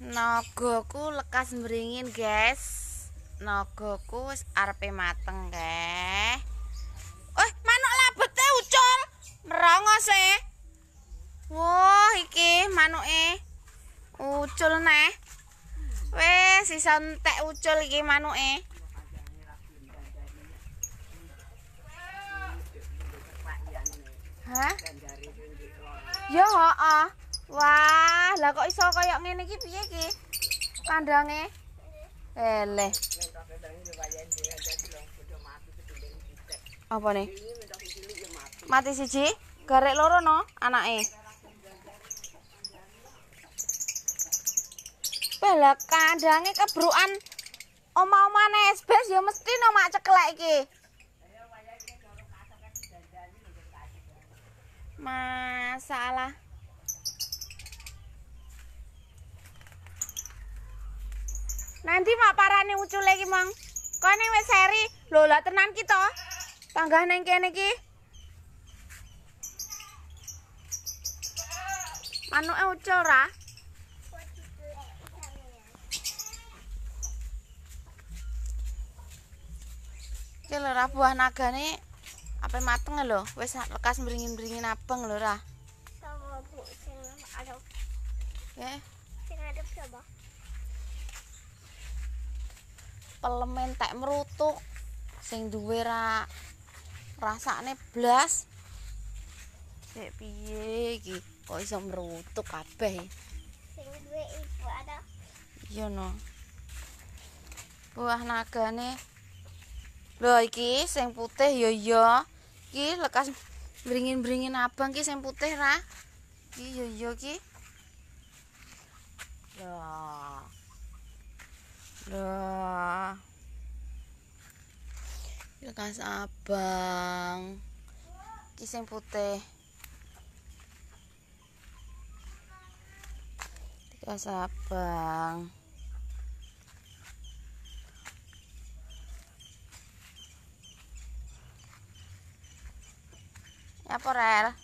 nogoku lekas meringin guys nogoku arep mateng guys eh manuk labete ucul merongos eh wah iki manuk eh ucul nih weh si sentek ucul iki manuk Hah? Ya, heeh. Wah, lah kok iso koyok ngene iki piye iki? Kandange. Eleh. Apa ne? Mati siji, garek loro no anake. Bala kandange kebrukan oma-oma nesbes ya mesti no mak ceklek iki. Masalah. nanti mak parane ucul lagi mang kau neng wes seri lola tenan kita tangga neng kene ki manu eh ucul ra kira buah naga nih apa mateng lo wes lekas beringin beringin apeng lo ra Pelemen tak merutuk sing duwe ra rasane blas sik piye iki kok iso merutuk kabeh sing duwe ibu ada iya no buah nagane lho iki sing putih ya ya iki lekas beringin-beringin abang iki sing putih ra iki ya ya iki lho Lekas abang. Kiseng putih. Lekas abang. Ya, Porel.